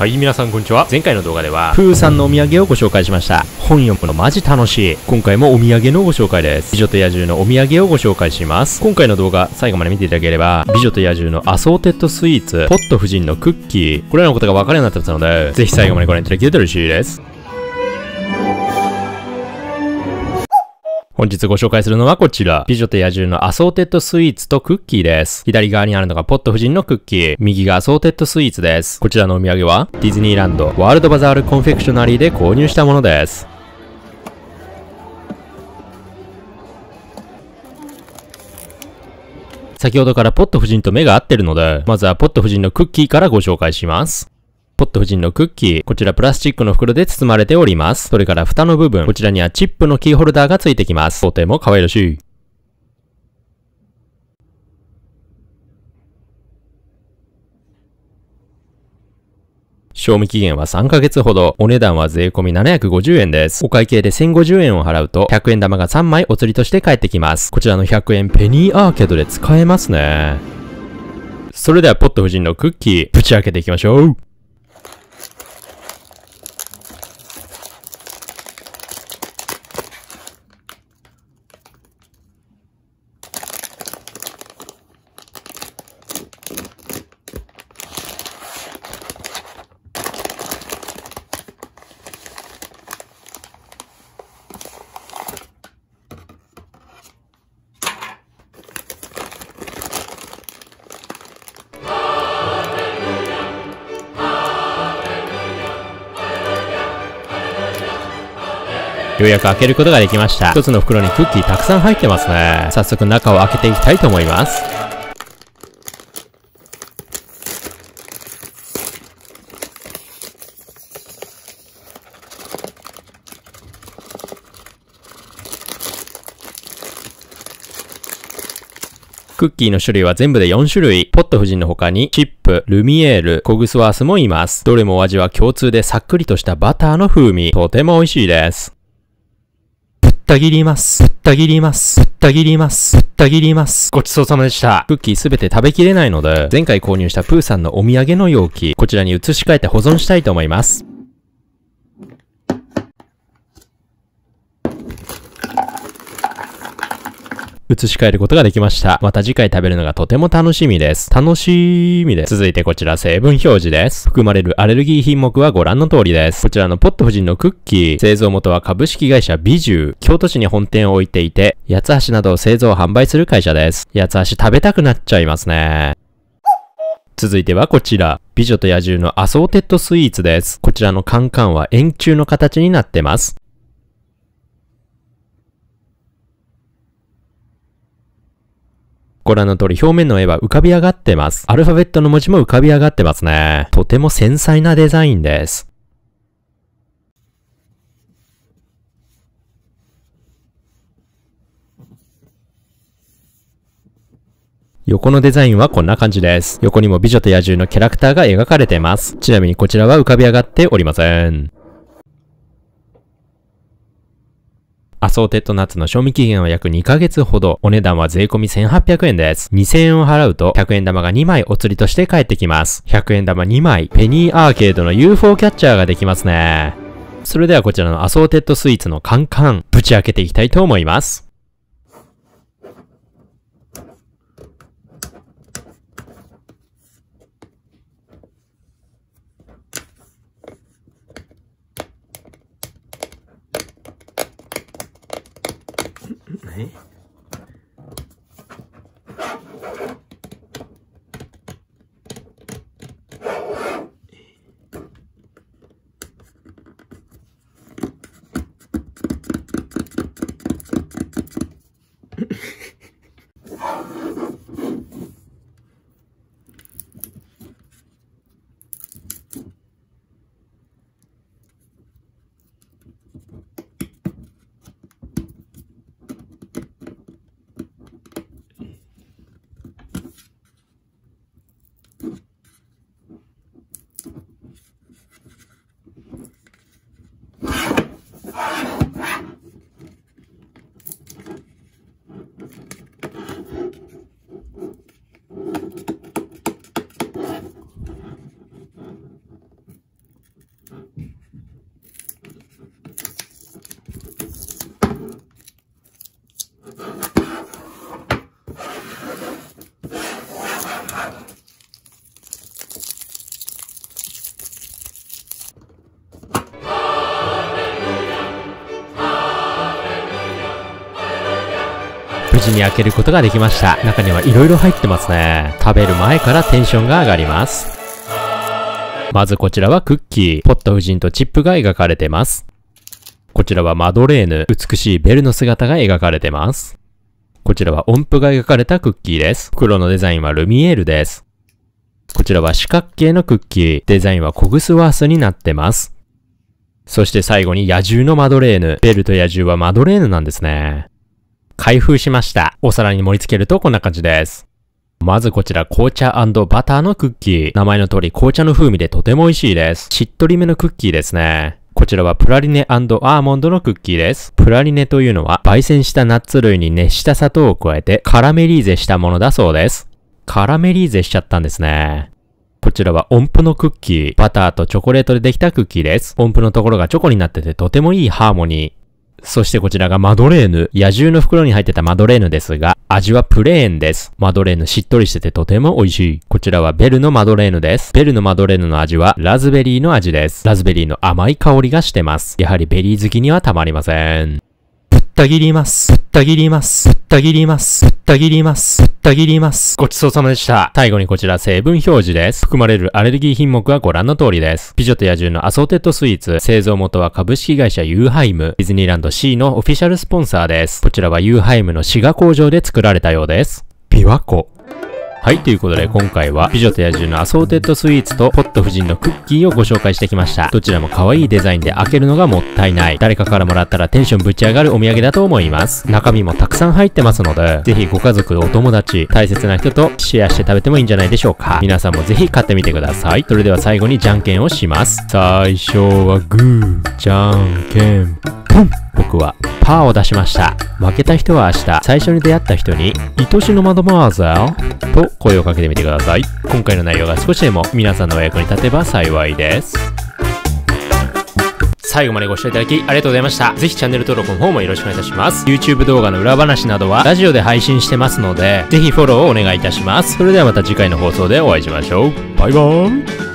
。はい、皆さんこんにちは。前回の動画では、プーさんのお土産をご紹介しました。本読むのマジ楽しい。今回もお土産のご紹介です。美女と野獣のお土産をご紹介します。今回の動画、最後まで見ていただければ、美女と野獣のアソーテッドスイーツ、ポット夫人のクッキー、これらのことが分かるようになってますので、ぜひ最後までご覧いただけると嬉しいです。本日ご紹介するのはこちら。美女と野獣のアソーテッドスイーツとクッキーです。左側にあるのがポット夫人のクッキー。右がアソーテッドスイーツです。こちらのお土産は、ディズニーランド、ワールドバザールコンフェクショナリーで購入したものです。先ほどからポット夫人と目が合ってるので、まずはポット夫人のクッキーからご紹介します。ポット夫人のクッキー。こちらプラスチックの袋で包まれております。それから蓋の部分。こちらにはチップのキーホルダーが付いてきます。とても可愛らしい。賞味期限は3ヶ月ほど。お値段は税込み750円です。お会計で1050円を払うと、100円玉が3枚お釣りとして返ってきます。こちらの100円ペニーアーケードで使えますね。それではポット夫人のクッキー、ぶち開けていきましょう。ようやく開けることができました。一つの袋にクッキーたくさん入ってますね。早速中を開けていきたいと思います。クッキーの種類は全部で4種類。ポット夫人の他に、チップ、ルミエール、コグスワースもいます。どれもお味は共通でさっくりとしたバターの風味。とても美味しいです。った切ります。ぶった切ります。ぶった切ります。ぶった切ります。ごちそうさまでした。クッキーすべて食べきれないので、前回購入したプーさんのお土産の容器、こちらに移し替えて保存したいと思います。移し替えることができました。また次回食べるのがとても楽しみです。楽しみです。続いてこちら成分表示です。含まれるアレルギー品目はご覧の通りです。こちらのポット夫人のクッキー、製造元は株式会社ビジュー、京都市に本店を置いていて、八橋などを製造販売する会社です。八橋食べたくなっちゃいますね。続いてはこちら。美女と野獣のアソーテッドスイーツです。こちらのカンカンは円柱の形になってます。ご覧の通り表面の絵は浮かび上がってます。アルファベットの文字も浮かび上がってますね。とても繊細なデザインです。横のデザインはこんな感じです。横にも美女と野獣のキャラクターが描かれています。ちなみにこちらは浮かび上がっておりません。アソーテッドナッツの賞味期限は約2ヶ月ほど。お値段は税込み1800円です。2000円を払うと、100円玉が2枚お釣りとして返ってきます。100円玉2枚、ペニーアーケードの UFO キャッチャーができますね。それではこちらのアソーテッドスイーツのカンカン、ぶち開けていきたいと思います。né? 無事に開けることができました。中には色々入ってますね。食べる前からテンションが上がります。まずこちらはクッキー。ポット夫人とチップが描かれてます。こちらはマドレーヌ。美しいベルの姿が描かれてます。こちらは音符が描かれたクッキーです。袋のデザインはルミエールです。こちらは四角形のクッキー。デザインはコグスワースになってます。そして最後に野獣のマドレーヌ。ベルと野獣はマドレーヌなんですね。開封しました。お皿に盛り付けるとこんな感じです。まずこちら紅茶バターのクッキー。名前の通り紅茶の風味でとても美味しいです。しっとりめのクッキーですね。こちらはプラリネアーモンドのクッキーです。プラリネというのは焙煎したナッツ類に熱した砂糖を加えてカラメリーゼしたものだそうです。カラメリーゼしちゃったんですね。こちらは音符のクッキー。バターとチョコレートでできたクッキーです。音符のところがチョコになっててとてもいいハーモニー。そしてこちらがマドレーヌ。野獣の袋に入ってたマドレーヌですが、味はプレーンです。マドレーヌしっとりしててとても美味しい。こちらはベルのマドレーヌです。ベルのマドレーヌの味はラズベリーの味です。ラズベリーの甘い香りがしてます。やはりベリー好きにはたまりません。った切ります。ぶった切ります。ぶった切ります。ぶった切ります。ぶった切ります。ごちそうさまでした。最後にこちら成分表示です。含まれるアレルギー品目はご覧の通りです。美女と野獣のアソーテッドスイーツ。製造元は株式会社ユーハイム。ディズニーランド C のオフィシャルスポンサーです。こちらはユーハイムの滋賀工場で作られたようです。琵琶湖。はい、ということで今回は、美女と野獣のアソーテッドスイーツと、ポット夫人のクッキーをご紹介してきました。どちらも可愛いデザインで開けるのがもったいない。誰かからもらったらテンションぶち上がるお土産だと思います。中身もたくさん入ってますので、ぜひご家族、お友達、大切な人とシェアして食べてもいいんじゃないでしょうか。皆さんもぜひ買ってみてください。それでは最後にじゃんけんをします。最初はグー、じゃんけん、ポン僕はパーを出しました。負けた人は明日、最初に出会った人に、愛しのマドマーザーと声をかけてみてください。今回の内容が少しでも皆さんのお役に立てば幸いです。最後までご視聴いただきありがとうございました。ぜひチャンネル登録の方もよろしくお願いいたします。YouTube 動画の裏話などはラジオで配信してますので、ぜひフォローをお願いいたします。それではまた次回の放送でお会いしましょう。バイバーイ